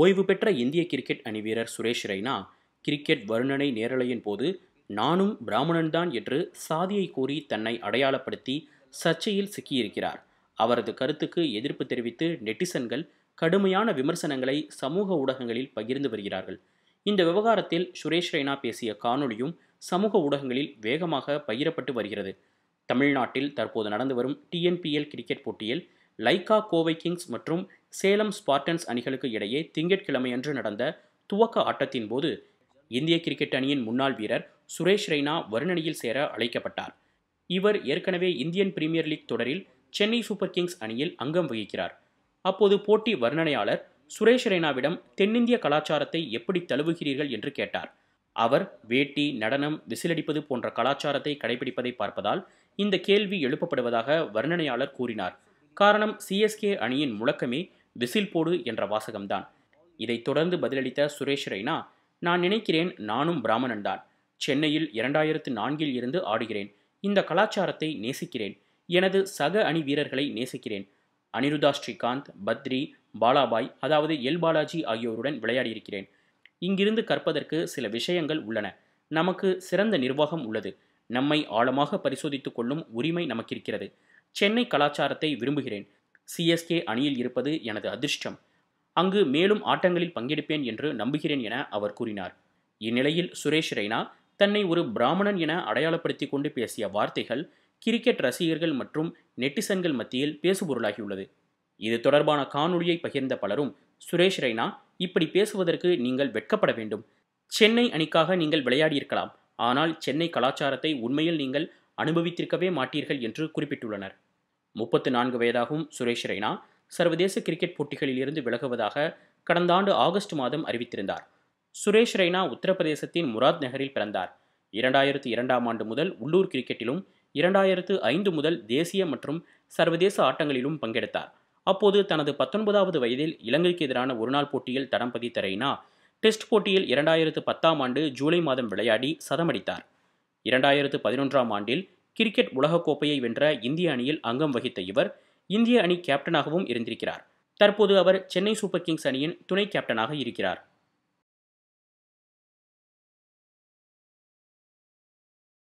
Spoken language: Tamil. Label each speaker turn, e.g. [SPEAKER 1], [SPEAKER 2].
[SPEAKER 1] ஓய்வு பெற்ற இந்திய கிரிக்கெட் அணி வீரர் சுரேஷ் ரெய்னா கிரிக்கெட் வருணனை நேரலையின் போது நானும் பிராமணன்தான் என்று சாதியை கூறி தன்னை அடையாளப்படுத்தி சர்ச்சையில் சிக்கியிருக்கிறார் அவரது கருத்துக்கு எதிர்ப்பு தெரிவித்து நெட்டிசன்கள் கடுமையான விமர்சனங்களை சமூக ஊடகங்களில் பகிர்ந்து வருகிறார்கள் இந்த விவகாரத்தில் சுரேஷ் ரெய்னா பேசிய காணொலியும் சமூக ஊடகங்களில் வேகமாக பகிரப்பட்டு வருகிறது தமிழ்நாட்டில் தற்போது நடந்து வரும் டிஎன்பிஎல் கிரிக்கெட் போட்டியில் லைகா கோவை கிங்ஸ் மற்றும் சேலம் ஸ்பார்டன்ஸ் அணிகளுக்கு இடையே திங்கட்கிழமையன்று நடந்த துவக்க ஆட்டத்தின் போது இந்திய கிரிக்கெட் அணியின் முன்னாள் வீரர் சுரேஷ் ரெய்னா வருணணியில் சேர அழைக்கப்பட்டார் இவர் ஏற்கனவே இந்தியன் பிரீமியர் லீக் தொடரில் சென்னை சூப்பர் கிங்ஸ் அணியில் அங்கம் வகிக்கிறார் அப்போது போட்டி வர்ணனையாளர் சுரேஷ் ரெய்னாவிடம் தென்னிந்திய கலாச்சாரத்தை எப்படி தழுவுகிறீர்கள் என்று கேட்டார் அவர் வேட்டி நடனம் விசிலடிப்பது போன்ற கலாச்சாரத்தை கடைபிடிப்பதை பார்ப்பதால் இந்த கேள்வி எழுப்பப்படுவதாக வர்ணனையாளர் கூறினார் காரணம் சிஎஸ்கே அணியின் முழக்கமே விசில் போடு என்ற வாசகம்தான் இதைத் தொடர்ந்து பதிலளித்த சுரேஷ் ரெய்னா நான் நினைக்கிறேன் நானும் பிராமணன் தான் சென்னையில் இரண்டாயிரத்து நான்கில் இருந்து ஆடுகிறேன் இந்த கலாச்சாரத்தை நேசிக்கிறேன் எனது சக அணி வீரர்களை நேசிக்கிறேன் அனிருதா ஸ்ரீகாந்த் பத்ரி பாலாபாய் அதாவது எல் பாலாஜி ஆகியோருடன் விளையாடியிருக்கிறேன் இங்கிருந்து கற்பதற்கு சில விஷயங்கள் உள்ளன நமக்கு சிறந்த நிர்வாகம் உள்ளது நம்மை ஆழமாக பரிசோதித்துக் கொள்ளும் உரிமை நமக்கிருக்கிறது சென்னை கலாச்சாரத்தை விரும்புகிறேன் சிஎஸ்கே அணியில் இருப்பது எனது அதிர்ஷ்டம் அங்கு மேலும் ஆட்டங்களில் பங்கெடுப்பேன் என்று நம்புகிறேன் என அவர் கூறினார் இந்நிலையில் சுரேஷ் ரெய்னா தன்னை ஒரு பிராமணன் என அடையாளப்படுத்தி கொண்டு பேசிய வார்த்தைகள் கிரிக்கெட் ரசிகர்கள் மற்றும் நெட்டிசன்கள் மத்தியில் பேசுபொருளாகியுள்ளது இது தொடர்பான காணொளியை பகிர்ந்த பலரும் சுரேஷ் ரெய்னா இப்படி பேசுவதற்கு நீங்கள் வெட்கப்பட வேண்டும் சென்னை அணிக்காக நீங்கள் விளையாடியிருக்கலாம் ஆனால் சென்னை கலாச்சாரத்தை உண்மையில் நீங்கள் அனுபவித்திருக்கவே மாட்டீர்கள் என்று குறிப்பிட்டுள்ளனர் முப்பத்து நான்கு வயதாகும் சுரேஷ் ரெய்னா சர்வதேச கிரிக்கெட் போட்டிகளில் இருந்து விலகுவதாக கடந்த ஆண்டு ஆகஸ்ட் மாதம் அறிவித்திருந்தார் சுரேஷ் ரெய்னா உத்தரப்பிரதேசத்தின் முராத் நகரில் பிறந்தார் இரண்டாயிரத்து இரண்டாம் ஆண்டு முதல் உள்ளூர் கிரிக்கெட்டிலும் இரண்டாயிரத்து ஐந்து முதல் தேசிய மற்றும் சர்வதேச ஆட்டங்களிலும் பங்கெடுத்தார் அப்போது தனது பத்தொன்பதாவது வயதில் இலங்கைக்கு எதிரான ஒருநாள் போட்டியில் தடம் பதித்த ரெய்னா டெஸ்ட் போட்டியில் இரண்டாயிரத்து பத்தாம் ஆண்டு ஜூலை மாதம் விளையாடி சதமடித்தார் இரண்டாயிரத்து பதினொன்றாம் ஆண்டில் கிரிக்கெட் உலகக்கோப்பையை வென்ற இந்திய அணியில் அங்கம் வகித்த இவர் இந்திய அணி கேப்டனாகவும் இருந்திருக்கிறார் தற்போது அவர் சென்னை சூப்பர் கிங்ஸ் அணியின் துணை கேப்டனாக இருக்கிறார்